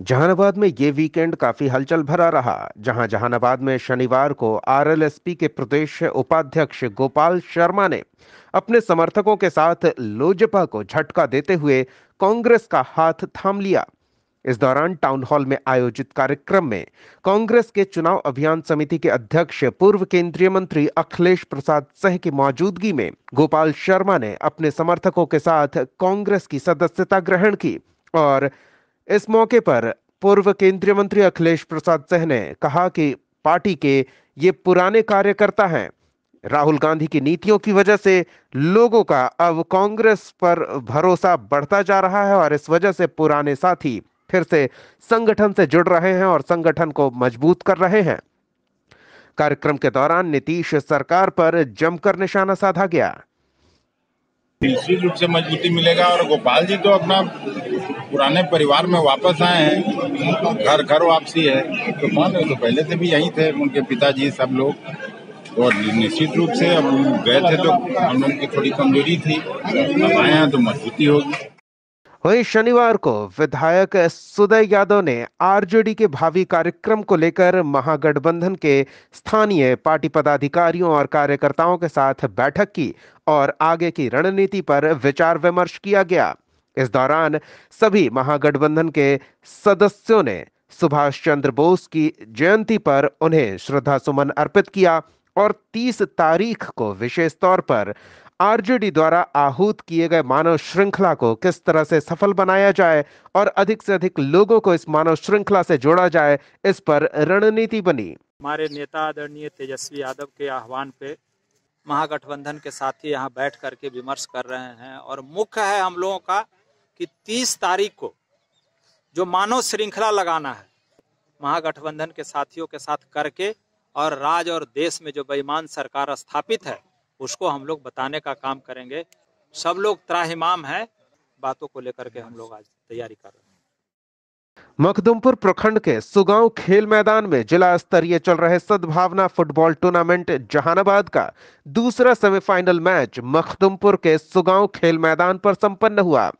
जहानाबाद में ये वीकेंड काफी हलचल भरा रहा जहां जहानाबाद में शनिवार को आरएलएसपी के प्रदेश उपाध्यक्ष गोपाल शर्मा ने अपने समर्थकों के साथ लोजपा को झटका देते हुए कांग्रेस का हाथ थाम लिया इस दौरान टाउन हॉल में आयोजित कार्यक्रम में कांग्रेस के चुनाव अभियान समिति के अध्यक्ष पूर्व केंद्रीय मंत्री अखिलेश प्रसाद सह की मौजूदगी में गोपाल शर्मा ने अपने समर्थकों के साथ कांग्रेस की सदस्यता ग्रहण की और इस मौके पर पूर्व केंद्रीय मंत्री अखिलेश प्रसाद सिंह ने कहा कि पार्टी के ये पुराने कार्यकर्ता हैं राहुल गांधी की नीतियों की वजह से लोगों का अब कांग्रेस पर भरोसा बढ़ता जा रहा है और इस वजह से पुराने साथी फिर से संगठन से जुड़ रहे हैं और संगठन को मजबूत कर रहे हैं कार्यक्रम के दौरान नीतीश सरकार पर जमकर निशाना साधा गया निश्चित रूप से मजबूती मिलेगा और गोपाल जी तो अपना पुराने परिवार में वापस आए हैं घर घर वापसी है तो मान तो पहले से भी यहीं थे उनके पिताजी सब लोग और निश्चित रूप से अब गए थे तो हम लोग की थोड़ी कमजोरी थी अब आए हैं तो मजबूती होगी वही शनिवार को विधायक सुदय यादव ने आरजेडी के भावी कार्यक्रम को लेकर महागठबंधन के स्थानीय पार्टी पदाधिकारियों और कार्यकर्ताओं के साथ बैठक की और आगे की रणनीति पर विचार विमर्श किया गया इस दौरान सभी महागठबंधन के सदस्यों ने सुभाष चंद्र बोस की जयंती पर उन्हें श्रद्धा सुमन अर्पित किया और 30 तारीख को विशेष तौर पर आरजेडी द्वारा आहूत किए गए मानव श्रृंखला को किस तरह से सफल बनाया जाए और अधिक से अधिक लोगों को इस मानव श्रृंखला से जोड़ा जाए इस पर रणनीति बनी हमारे नेता आदरणीय तेजस्वी यादव के आह्वान पे महागठबंधन के साथी यहाँ बैठ करके विमर्श कर रहे हैं और मुख्य है हम लोगों का कि 30 तारीख को जो मानव श्रृंखला लगाना है महागठबंधन के साथियों के साथ करके और राज और देश में जो बेईमान सरकार स्थापित है उसको हम लोग बताने का काम करेंगे सब लोग त्राहिमाम हैं बातों को लेकर के हम लोग आज तैयारी कर रहे हैं मखदुमपुर प्रखंड के सुगांव खेल मैदान में जिला स्तरीय चल रहे सद्भावना फुटबॉल टूर्नामेंट जहानाबाद का दूसरा सेमीफाइनल मैच मखदुमपुर के सुगांव खेल मैदान पर संपन्न हुआ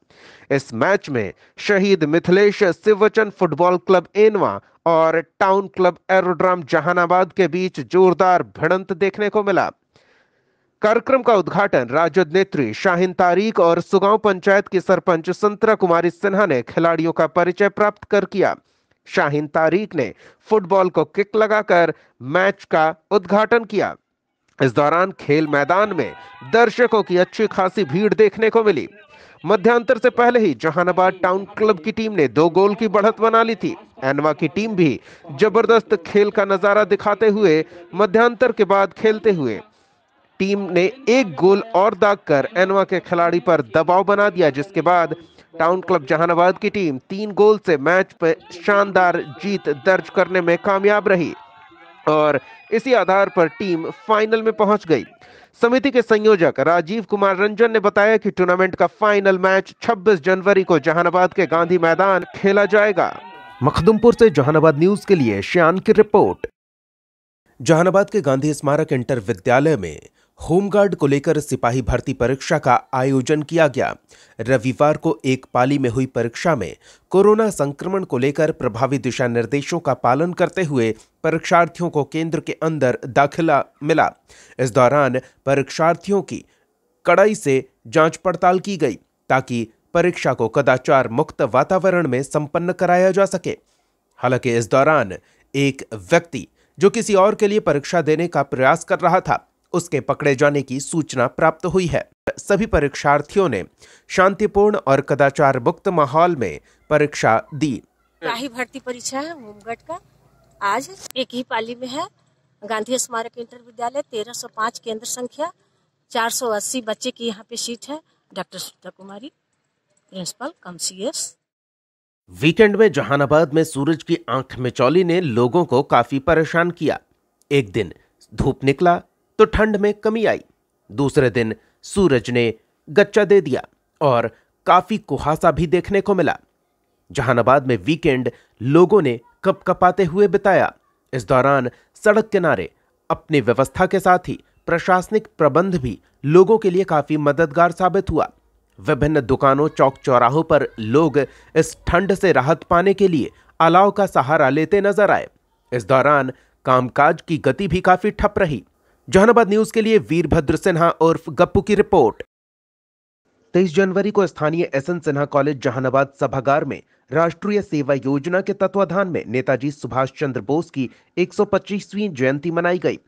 इस मैच में शहीद मिथिलेश शिवचन फुटबॉल क्लब एनवा और टाउन क्लब एरोड्राम जहानाबाद के बीच जोरदार भिड़ंत देखने को मिला कार्यक्रम का उद्घाटन राजद नेत्री शाहिन तारीख और सुगांव पंचायत की सरपंच संतरा कुमारी सिन्हा ने खिलाड़ियों का परिचय प्राप्त कर किया शाहिन तारीख ने फुटबॉल को किक लगाकर मैच का उद्घाटन किया इस दौरान खेल मैदान में दर्शकों की अच्छी खासी भीड़ देखने को मिली मध्यांतर से पहले ही जहानाबाद टाउन क्लब की टीम ने दो गोल की बढ़त बना ली थी एनवा की टीम भी जबरदस्त खेल का नजारा दिखाते हुए मध्यांतर के बाद खेलते हुए टीम ने एक गोल और दाग कर एनवा के खिलाड़ी पर दबाव बना दिया जिसके बाद टाउन क्लब जहानाबाद की टीम तीन गोल से मैच पर शानदार जीत दर्ज करने में कामयाब रही और इसी आधार पर टीम फाइनल में पहुंच गई समिति के संयोजक राजीव कुमार रंजन ने बताया कि टूर्नामेंट का फाइनल मैच 26 जनवरी को जहानाबाद के गांधी मैदान खेला जाएगा मखदुमपुर से जहानाबाद न्यूज के लिए श्यान की रिपोर्ट जहानाबाद के गांधी स्मारक इंटर विद्यालय में होमगार्ड को लेकर सिपाही भर्ती परीक्षा का आयोजन किया गया रविवार को एक पाली में हुई परीक्षा में कोरोना संक्रमण को लेकर प्रभावी दिशा निर्देशों का पालन करते हुए परीक्षार्थियों को केंद्र के अंदर दाखिला मिला इस दौरान परीक्षार्थियों की कड़ाई से जांच पड़ताल की गई ताकि परीक्षा को कदाचार मुक्त वातावरण में संपन्न कराया जा सके हालांकि इस दौरान एक व्यक्ति जो किसी और के लिए परीक्षा देने का प्रयास कर रहा था उसके पकड़े जाने की सूचना प्राप्त हुई है सभी परीक्षार्थियों ने शांतिपूर्ण और कदाचार मुक्त माहौल में परीक्षा दी राही भर्ती परीक्षा है होमगढ़ का आज एक ही पाली में है गांधी स्मारक इंटर विद्यालय तेरह सौ पाँच केंद्र संख्या चार सौ अस्सी बच्चे की यहाँ पे सीट है doctor Sunita Kumari principal cum सी वीकेंड में जहानाबाद में सूरज की आंख मिचौली ने लोगों को काफी परेशान किया एक दिन धूप निकला तो ठंड में कमी आई दूसरे दिन सूरज ने गच्चा दे दिया और काफी कुहासा भी देखने को मिला जहानाबाद में वीकेंड लोगों ने कपकपाते हुए बिताया इस दौरान सड़क किनारे अपनी व्यवस्था के साथ ही प्रशासनिक प्रबंध भी लोगों के लिए काफी मददगार साबित हुआ विभिन्न दुकानों चौक चौराहों पर लोग इस ठंड से राहत पाने के लिए अलाव का सहारा लेते नजर आए इस दौरान कामकाज की गति भी काफी ठप रही जहानाबाद न्यूज के लिए वीरभद्र सिन्हा उर्फ गप्पू की रिपोर्ट तेईस जनवरी को स्थानीय S N Sinha college Jehanabad सभागार में राष्ट्रीय सेवा योजना के तत्वाधान में नेताजी सुभाष चंद्र बोस की 125वीं जयंती मनाई गई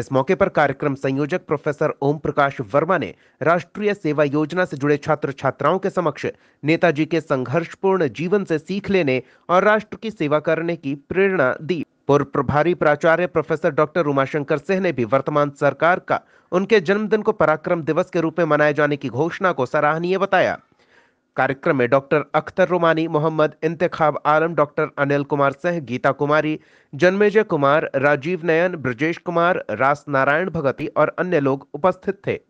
इस मौके पर कार्यक्रम संयोजक प्रोफेसर ओम प्रकाश वर्मा ने राष्ट्रीय सेवा योजना से जुड़े छात्र छात्राओं के समक्ष नेताजी के संघर्षपूर्ण जीवन से सीख लेने और राष्ट्र की सेवा करने की प्रेरणा दी पूर्व प्रभारी प्राचार्य प्रोफेसर डॉक्टर उमाशंकर सिंह ने भी वर्तमान सरकार का उनके जन्मदिन को पराक्रम दिवस के रूप में मनाए जाने की घोषणा को सराहनीय बताया कार्यक्रम में डॉक्टर अख्तर रोमानी मोहम्मद इंतखाब आलम डॉक्टर अनिल कुमार सिंह गीता कुमारी जन्मेजय कुमार राजीव नयन ब्रजेश कुमार रास नारायण भगती और अन्य लोग उपस्थित थे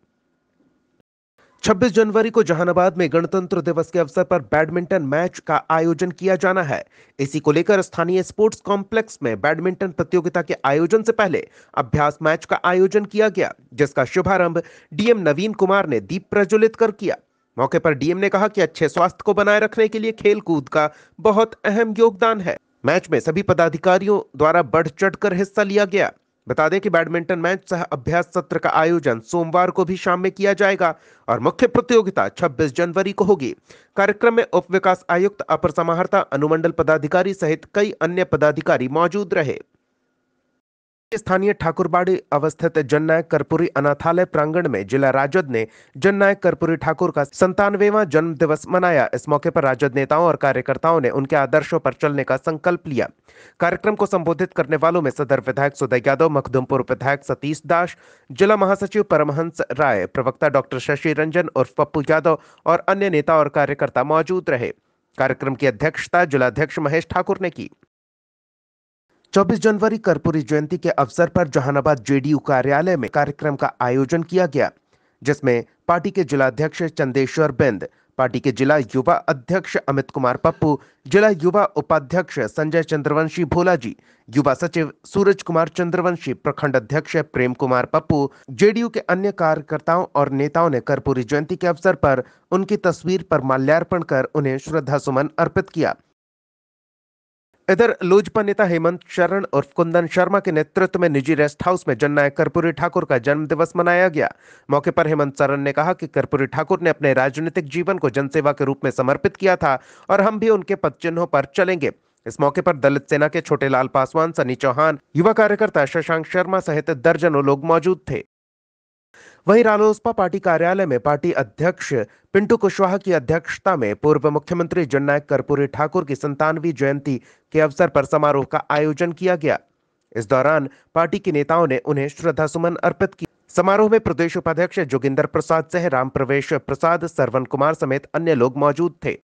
26 जनवरी को जहानाबाद में गणतंत्र दिवस के अवसर पर बैडमिंटन मैच का आयोजन किया जाना है इसी को लेकर स्थानीय स्पोर्ट्स कॉम्प्लेक्स में बैडमिंटन प्रतियोगिता के आयोजन से पहले अभ्यास मैच का आयोजन किया गया जिसका शुभारंभ डीएम नवीन कुमार ने दीप प्रज्वलित कर किया मौके पर डीएम ने कहा कि अच्छे स्वास्थ्य को बनाए रखने के लिए खेलकूद का बहुत अहम योगदान है मैच में सभी पदाधिकारियों द्वारा बढ़ चढ़ हिस्सा लिया गया बता दें कि बैडमिंटन मैच सह अभ्यास सत्र का आयोजन सोमवार को भी शाम में किया जाएगा और मुख्य प्रतियोगिता 26 जनवरी को होगी कार्यक्रम में उप विकास आयुक्त अपर समाहर्ता अनुमंडल पदाधिकारी सहित कई अन्य पदाधिकारी मौजूद रहे स्थानीय ठाकुरबाड़ी अवस्थित जननायक कर्पूरी अनाथालय प्रांगण में जिला राजद ने जननायक कर्पूरी ठाकुर का संतानवेवा जन्म दिवस मनाया इस मौके पर राजद नेताओं और कार्यकर्ताओं ने उनके आदर्शों पर चलने का संकल्प लिया कार्यक्रम को संबोधित करने वालों में सदर विधायक सुदय यादव मखदुमपुर विधायक सतीश दास जिला महासचिव परमहंस राय प्रवक्ता डॉक्टर शशि रंजन उर्फ पप्पू यादव और अन्य नेता और कार्यकर्ता मौजूद रहे कार्यक्रम की अध्यक्षता जिलाध्यक्ष महेश ठाकुर ने की 24 जनवरी कर्पूरी जयंती के अवसर पर जहानाबाद जेडीयू कार्यालय में कार्यक्रम का आयोजन किया गया जिसमें पार्टी के जिलाध्यक्ष चंदेश्वर बिंद पार्टी के जिला युवा अध्यक्ष अमित कुमार पप्पू जिला युवा उपाध्यक्ष संजय चंद्रवंशी भोला जी युवा सचिव सूरज कुमार चंद्रवंशी प्रखंड अध्यक्ष प्रेम कुमार पप्पू जेडीयू के अन्य कार्यकर्ताओं और नेताओं ने कर्पूरी जयंती के अवसर पर उनकी तस्वीर पर माल्यार्पण कर उन्हें श्रद्धा सुमन अर्पित किया इधर लोजपा नेता हेमंत शरण उर्फ कुंदन शर्मा के नेतृत्व में निजी रेस्ट हाउस में जननायक कर्पूरी ठाकुर का जन्म दिवस मनाया गया मौके पर हेमंत शरण ने कहा कि कर्पूरी ठाकुर ने अपने राजनीतिक जीवन को जनसेवा के रूप में समर्पित किया था और हम भी उनके पद चिन्हों पर चलेंगे इस मौके पर दलित सेना के छोटे लाल पासवान सनी चौहान युवा कार्यकर्ता शशांक शर्मा सहित दर्जनों लोग मौजूद थे वहीं रालोसपा पार्टी कार्यालय में पार्टी अध्यक्ष पिंटू कुशवाहा की अध्यक्षता में पूर्व मुख्यमंत्री जननायक कर्पूरी ठाकुर की संतानवी जयंती के अवसर पर समारोह का आयोजन किया गया इस दौरान पार्टी के नेताओं ने उन्हें श्रद्धा सुमन अर्पित की समारोह में प्रदेश उपाध्यक्ष जोगिंदर प्रसाद सह राम प्रवेश प्रसाद सरवन कुमार समेत अन्य लोग मौजूद थे